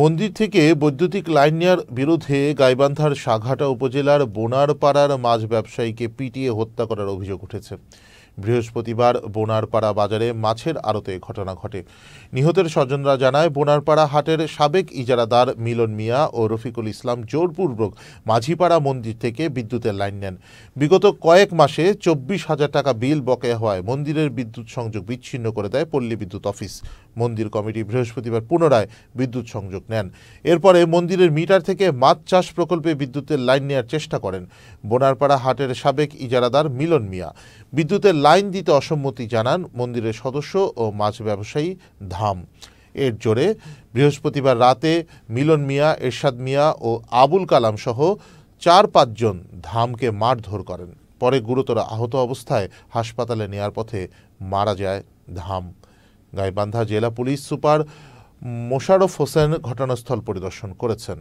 মন্দির থেকে বৈদ্যুতিক লাইন নেওয়ার বিরুদ্ধে গাইবান্ধার সাঘাটা উপজেলার বোনারপাড়ার মাছ ব্যবসায়ীকে পিটিয়ে হত্যা করার অভিযোগ উঠেছে বৃহস্পতিবার বোনারপাড়া বাজারে মাছের আড়তে ঘটনা ঘটে নিহতের স্বজনরা জানায় বোনারপাড়া হাটের সাবেক ইজারাদার মিলন মিয়া ও রফিকুল ইসলাম জোরপূর্বক মাঝিপাড়া মন্দির থেকে বিদ্যুতের লাইন নেন বিগত কয়েক মাসে চব্বিশ হাজার টাকা বিল বকেয়া হওয়ায় মন্দিরের বিদ্যুৎ সংযোগ বিচ্ছিন্ন করে দেয় পল্লী বিদ্যুৎ অফিস মন্দির কমিটি বৃহস্পতিবার পুনরায় বিদ্যুৎ সংযোগ নেন এরপরে মন্দিরের মিটার থেকে মাছ চাষ প্রকল্পে বিদ্যুতের লাইন নেওয়ার চেষ্টা করেন বোনারপাড়া হাটের সাবেক ইজারাদার মিলন মিয়া বিদ্যুতের লাইন দিতে অসম্মতি জানান মন্দিরের সদস্য ও মাছ ব্যবসায়ী ধাম এর জোরে বৃহস্পতিবার রাতে মিলন মিয়া এরশাদ মিয়া ও আবুল কালাম সহ চার পাঁচজন ধামকে মারধর করেন পরে গুরুতর আহত অবস্থায় হাসপাতালে নেয়ার পথে মারা যায় ধাম গাইবান্ধা জেলা পুলিশ সুপার মোশারফ হোসেন ঘটনাস্থল পরিদর্শন করেছেন